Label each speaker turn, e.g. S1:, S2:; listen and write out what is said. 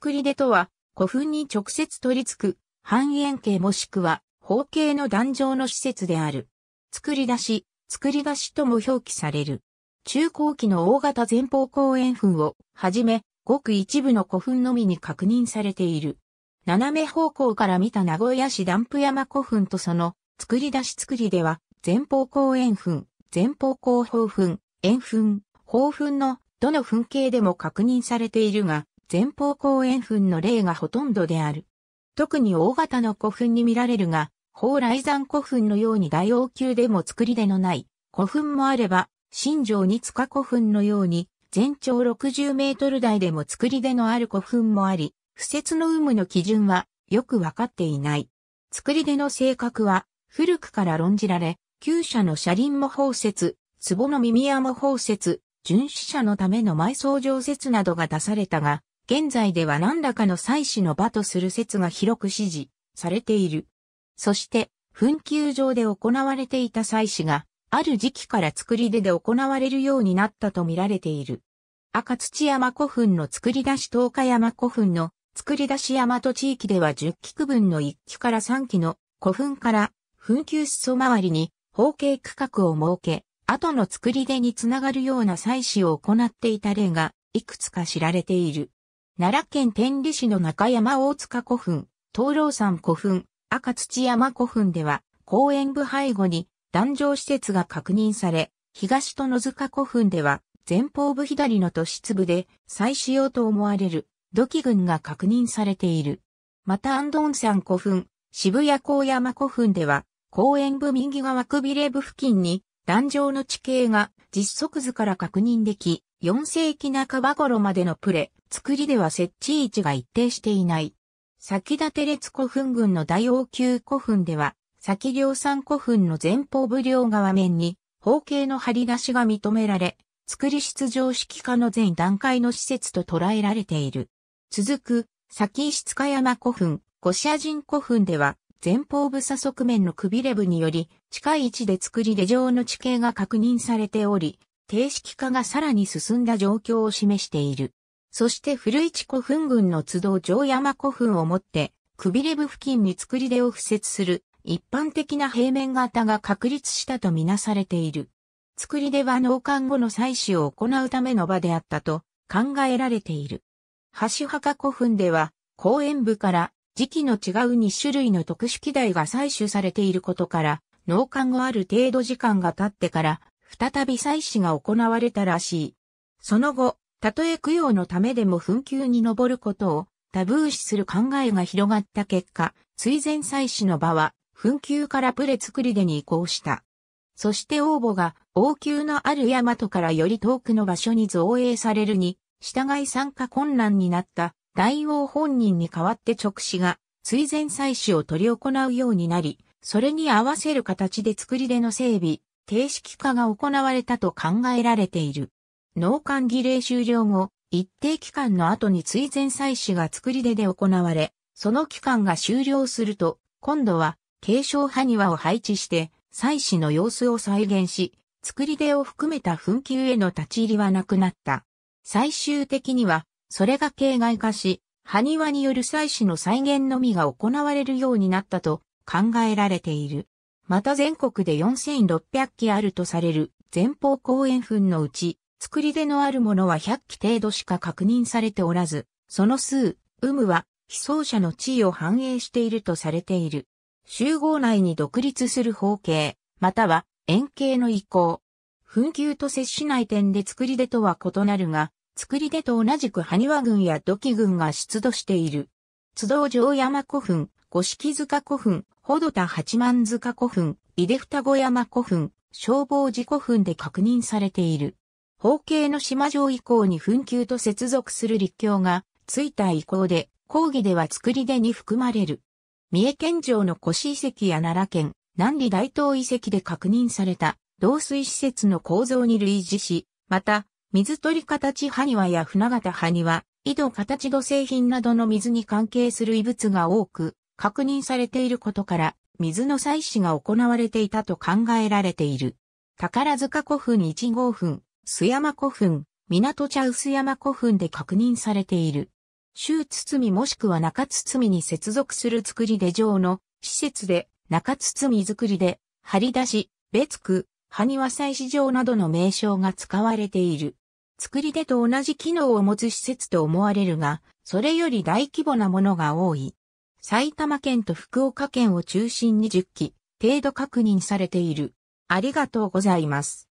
S1: 作り出とは、古墳に直接取り付く、半円形もしくは、方形の壇上の施設である。作り出し、作り出しとも表記される。中高期の大型前方後円墳をはじめ、ごく一部の古墳のみに確認されている。斜め方向から見た名古屋市ダンプ山古墳とその作り出し作りでは、前方後円墳、前方後方墳、円墳、方墳のどの墳形でも確認されているが、前方後円墳の例がほとんどである。特に大型の古墳に見られるが、宝来山古墳のように大王宮でも作り出のない古墳もあれば、新城二塚古墳のように全長60メートル台でも作り出のある古墳もあり、不設の有無の基準はよくわかっていない。作り出の性格は古くから論じられ、旧社の車輪も包説、壺の耳屋も包説、巡視者のための埋葬常説などが出されたが、現在では何らかの祭祀の場とする説が広く支持されている。そして、紛糾上で行われていた祭祀が、ある時期から作り出で行われるようになったと見られている。赤土山古墳の作り出し東日山古墳の作り出し山と地域では10基区分の1基から3基の古墳から紛糾裾周りに方形区画を設け、後の作り出につながるような祭祀を行っていた例がいくつか知られている。奈良県天理市の中山大塚古墳、東老山古墳、赤土山古墳では、公園部背後に壇上施設が確認され、東と野塚古墳では、前方部左の都市部で再使用と思われる土器群が確認されている。また安藤山古墳、渋谷高山古墳では、公園部右側くびれ部付近に壇上の地形が実測図から確認でき、4世紀半ば頃までのプレ、作りでは設置位置が一定していない。先立て列古墳群の大王宮古墳では、先量産古墳の前方部両側面に、方形の張り出しが認められ、作り出場式化の全段階の施設と捉えられている。続く、先石塚山古墳、五社人古墳では、前方部左側面のくびれ部により、近い位置で作り出状の地形が確認されており、定式化がさらに進んだ状況を示している。そして古市古墳群の都道城山古墳をもって、くびれ部付近に作り出を付設する一般的な平面型が確立したとみなされている。作り出は農棺後の採取を行うための場であったと考えられている。橋墓古墳では、公園部から時期の違う2種類の特殊機材が採取されていることから、農棺後ある程度時間が経ってから、再び採取が行われたらしい。その後、たとえ供養のためでも紛糾に上ることをタブー視する考えが広がった結果、追善祭祀の場は紛糾からプレ作りでに移行した。そして応募が王宮のある大和からより遠くの場所に造営されるに、従い参加困難になった大王本人に代わって直視が追善祭祀を取り行うようになり、それに合わせる形で作り出の整備、定式化が行われたと考えられている。農官儀礼終了後、一定期間の後に追善祭祀が作り出で行われ、その期間が終了すると、今度は継承埴輪を配置して、祭祀の様子を再現し、作り出を含めた紛糾への立ち入りはなくなった。最終的には、それが形骸化し、埴輪による祭祀の再現のみが行われるようになったと考えられている。また全国で4600基あるとされる前方後円墳のうち作り出のあるものは100機程度しか確認されておらず、その数、有無は、被葬者の地位を反映しているとされている。集合内に独立する方形、または円形の移行。紛糾と接しない点で作り出とは異なるが、作り出と同じく埴輪軍や土器軍が出土している。津道城山古墳、五色塚古墳、ほどた八幡塚古墳、井出双子山古墳、消防寺古墳で確認されている。方形の島上以降に紛糾と接続する陸橋がついた以降で、講義では作り出に含まれる。三重県城の古史遺跡や奈良県、南里大東遺跡で確認された、導水施設の構造に類似し、また、水取り形埴輪や船形埴輪、井戸形土製品などの水に関係する遺物が多く、確認されていることから、水の採取が行われていたと考えられている。宝塚古墳1号墳、須山古墳、港茶臼山古墳で確認されている。州堤もしくは中堤に接続する作り出上の施設で、中堤作りで、張り出し、別区、埴輪祭市場などの名称が使われている。作り手と同じ機能を持つ施設と思われるが、それより大規模なものが多い。埼玉県と福岡県を中心に10基程度確認されている。ありがとうございます。